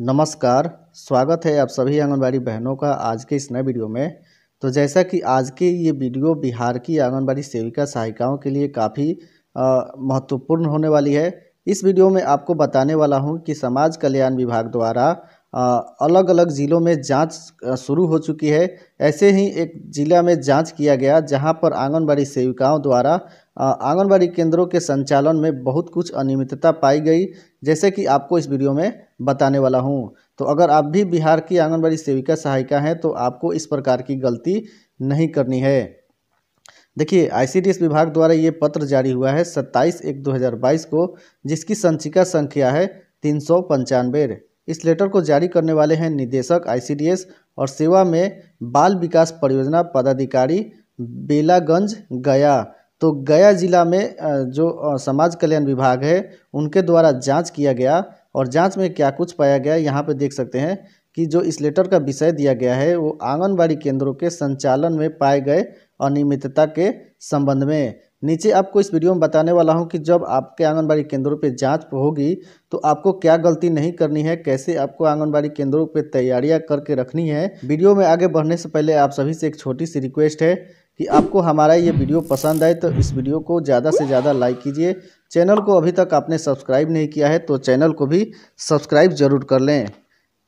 नमस्कार स्वागत है आप सभी आंगनबाड़ी बहनों का आज के इस नए वीडियो में तो जैसा कि आज की ये वीडियो बिहार की आंगनबाड़ी सेविका सहायिकाओं के लिए काफ़ी महत्वपूर्ण होने वाली है इस वीडियो में आपको बताने वाला हूँ कि समाज कल्याण विभाग द्वारा आ, अलग अलग ज़िलों में जांच शुरू हो चुकी है ऐसे ही एक ज़िला में जांच किया गया जहां पर आंगनबाड़ी सेविकाओं द्वारा आंगनबाड़ी केंद्रों के संचालन में बहुत कुछ अनियमितता पाई गई जैसे कि आपको इस वीडियो में बताने वाला हूँ तो अगर आप भी बिहार की आंगनबाड़ी सेविका सहायिका हैं तो आपको इस प्रकार की गलती नहीं करनी है देखिए आईसीडीएस विभाग द्वारा ये पत्र जारी हुआ है 27 एक 2022 को जिसकी संचिका संख्या है तीन सौ पंचानवे इस लेटर को जारी करने वाले हैं निदेशक आईसीडीएस और सेवा में बाल विकास परियोजना पदाधिकारी बेलागंज गया तो गया ज़िला में जो समाज कल्याण विभाग है उनके द्वारा जाँच किया गया और जाँच में क्या कुछ पाया गया यहाँ पे देख सकते हैं कि जो इस लेटर का विषय दिया गया है वो आंगनबाड़ी केंद्रों के संचालन में पाए गए अनियमितता के संबंध में नीचे आपको इस वीडियो में बताने वाला हूँ कि जब आपके आंगनबाड़ी केंद्रों पर जाँच होगी तो आपको क्या गलती नहीं करनी है कैसे आपको आंगनबाड़ी केंद्रों पर तैयारियाँ करके रखनी है वीडियो में आगे बढ़ने से पहले आप सभी से एक छोटी सी रिक्वेस्ट है कि आपको हमारा ये वीडियो पसंद आए तो इस वीडियो को ज़्यादा से ज़्यादा लाइक कीजिए चैनल को अभी तक आपने सब्सक्राइब नहीं किया है तो चैनल को भी सब्सक्राइब जरूर कर लें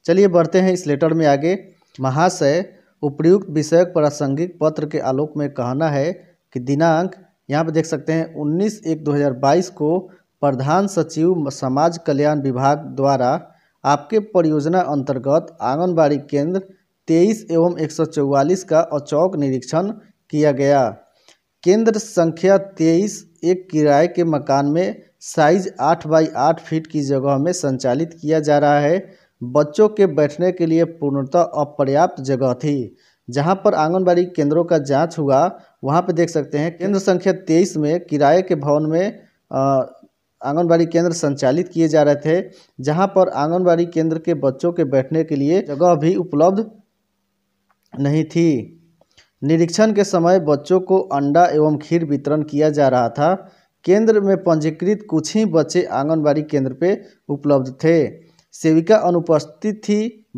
चलिए बढ़ते हैं इस लेटर में आगे महाशय उपयुक्त विषयक प्रासंगिक पत्र के आलोक में कहना है कि दिनांक यहाँ पर देख सकते हैं 19 एक 2022 को प्रधान सचिव समाज कल्याण विभाग द्वारा आपके परियोजना अंतर्गत आंगनबाड़ी केंद्र तेईस एवं 144 का अचौक निरीक्षण किया गया केंद्र संख्या तेईस एक किराए के मकान में साइज आठ बाई आठ फीट की जगह में संचालित किया जा रहा है बच्चों के बैठने के लिए पूर्णतः अपर्याप्त जगह थी जहां पर आंगनबाड़ी केंद्रों का जांच हुआ वहां पर देख सकते हैं केंद्र संख्या तेईस में किराए के भवन में आंगनबाड़ी केंद्र संचालित किए जा रहे थे जहां पर आंगनबाड़ी केंद्र के बच्चों के बैठने के लिए जगह भी उपलब्ध नहीं थी निरीक्षण के समय बच्चों को अंडा एवं खीर वितरण किया जा रहा था केंद्र में पंजीकृत कुछ ही बच्चे आंगनबाड़ी केंद्र पे उपलब्ध थे सेविका अनुपस्थित थी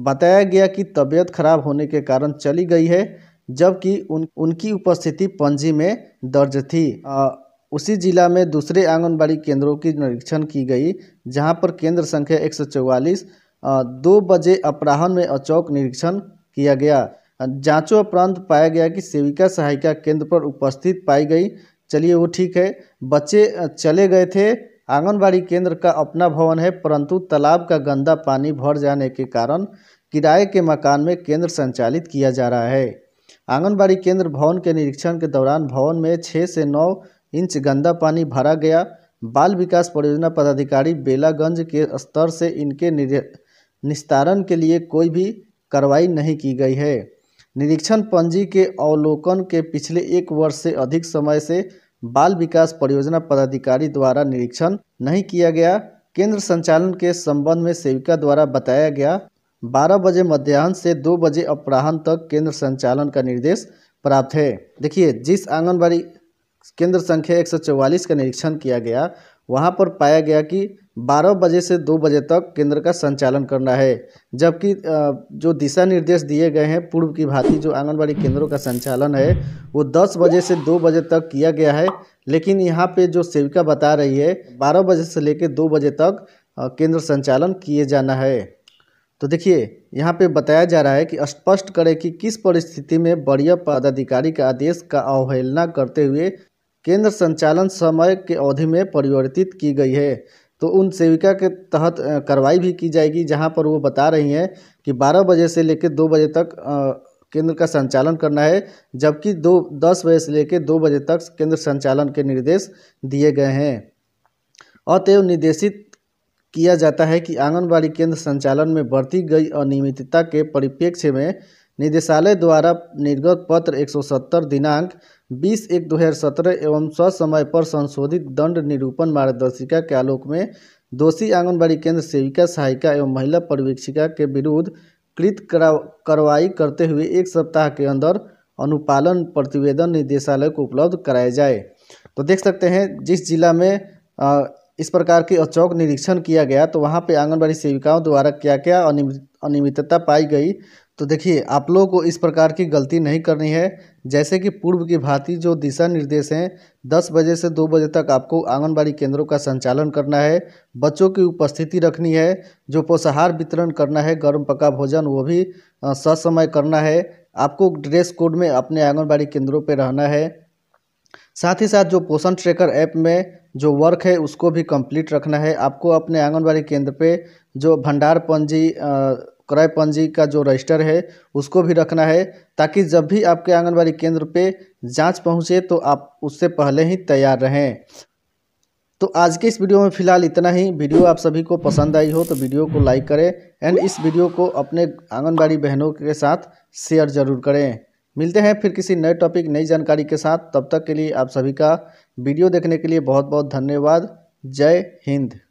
बताया गया कि तबीयत खराब होने के कारण चली गई है जबकि उन उनकी उपस्थिति पंजी में दर्ज थी आ, उसी जिला में दूसरे आंगनबाड़ी केंद्रों की निरीक्षण की गई जहां पर केंद्र संख्या चौवालीस दो बजे अपराह्न में अचौक निरीक्षण किया गया जांचों उपरांत पाया गया कि सेविका सहायिका केंद्र पर उपस्थित पाई गई चलिए वो ठीक है बच्चे चले गए थे आंगनबाड़ी केंद्र का अपना भवन है परंतु तालाब का गंदा पानी भर जाने के कारण किराए के मकान में केंद्र संचालित किया जा रहा है आंगनबाड़ी केंद्र भवन के निरीक्षण के दौरान भवन में छः से नौ इंच गंदा पानी भरा गया बाल विकास परियोजना पदाधिकारी बेलागंज के स्तर से इनके निस्तारण के लिए कोई भी कार्रवाई नहीं की गई है निरीक्षण पंजी के अवलोकन के पिछले एक वर्ष से अधिक समय से बाल विकास परियोजना पदाधिकारी द्वारा निरीक्षण नहीं किया गया केंद्र संचालन के संबंध में सेविका द्वारा बताया गया 12 बजे मध्याह्न से 2 बजे अपराह्न तक केंद्र संचालन का निर्देश प्राप्त है देखिए जिस आंगनबाड़ी केंद्र संख्या 144 का निरीक्षण किया गया वहाँ पर पाया गया कि बारह बजे से दो बजे तक केंद्र का संचालन करना है जबकि जो दिशा निर्देश दिए गए हैं पूर्व की भांति जो आंगनबाड़ी केंद्रों का संचालन है वो दस बजे से दो बजे तक किया गया है लेकिन यहाँ पे जो सेविका बता रही है बारह बजे से लेकर दो बजे तक केंद्र संचालन किए जाना है तो देखिए यहाँ पे बताया जा रहा है कि स्पष्ट करें कि किस परिस्थिति में बड़िया पदाधिकारी के आदेश का अवहेलना करते हुए केंद्र संचालन समय के अवधि में परिवर्तित की गई है तो उन सेविका के तहत कार्रवाई भी की जाएगी जहाँ पर वो बता रही हैं कि बारह बजे से लेकर दो बजे तक केंद्र का संचालन करना है जबकि दो दस बजे से लेकर दो बजे तक केंद्र संचालन के निर्देश दिए गए हैं अतएव निर्देशित किया जाता है कि आंगनबाड़ी केंद्र संचालन में बढ़ती गई अनियमितता के परिप्रेक्ष्य में निदेशालय द्वारा निर्गत पत्र 170 दिनांक 20 एक 2017 एवं ससमय पर संशोधित दंड निरूपण मार्गदर्शिका के आलोक में दोषी आंगनबाड़ी केंद्र सेविका सहायिका एवं महिला पर्यवेक्षिका के विरुद्ध कृत कार्रवाई करते हुए एक सप्ताह के अंदर अनुपालन प्रतिवेदन निदेशालय को उपलब्ध कराया जाए तो देख सकते हैं जिस जिला में आ, इस प्रकार की अचौक निरीक्षण किया गया तो वहाँ पे आंगनबाड़ी सेविकाओं द्वारा क्या क्या अनियमितता पाई गई तो देखिए आप लोगों को इस प्रकार की गलती नहीं करनी है जैसे कि पूर्व की भांति जो दिशा निर्देश हैं दस बजे से दो बजे तक आपको आंगनबाड़ी केंद्रों का संचालन करना है बच्चों की उपस्थिति रखनी है जो पोषाहार वितरण करना है गर्म पका भोजन वो भी ससमय करना है आपको ड्रेस कोड में अपने आंगनबाड़ी केंद्रों पर रहना है साथ ही साथ जो पोषण ट्रेकर ऐप में जो वर्क है उसको भी कंप्लीट रखना है आपको अपने आंगनबाड़ी केंद्र पे जो भंडार पंजी क्रय पंजी का जो रजिस्टर है उसको भी रखना है ताकि जब भी आपके आंगनबाड़ी केंद्र पे जांच पहुंचे तो आप उससे पहले ही तैयार रहें तो आज के इस वीडियो में फिलहाल इतना ही वीडियो आप सभी को पसंद आई हो तो वीडियो को लाइक करें एंड इस वीडियो को अपने आंगनबाड़ी बहनों के साथ शेयर ज़रूर करें मिलते हैं फिर किसी नए टॉपिक नई जानकारी के साथ तब तक के लिए आप सभी का वीडियो देखने के लिए बहुत बहुत धन्यवाद जय हिंद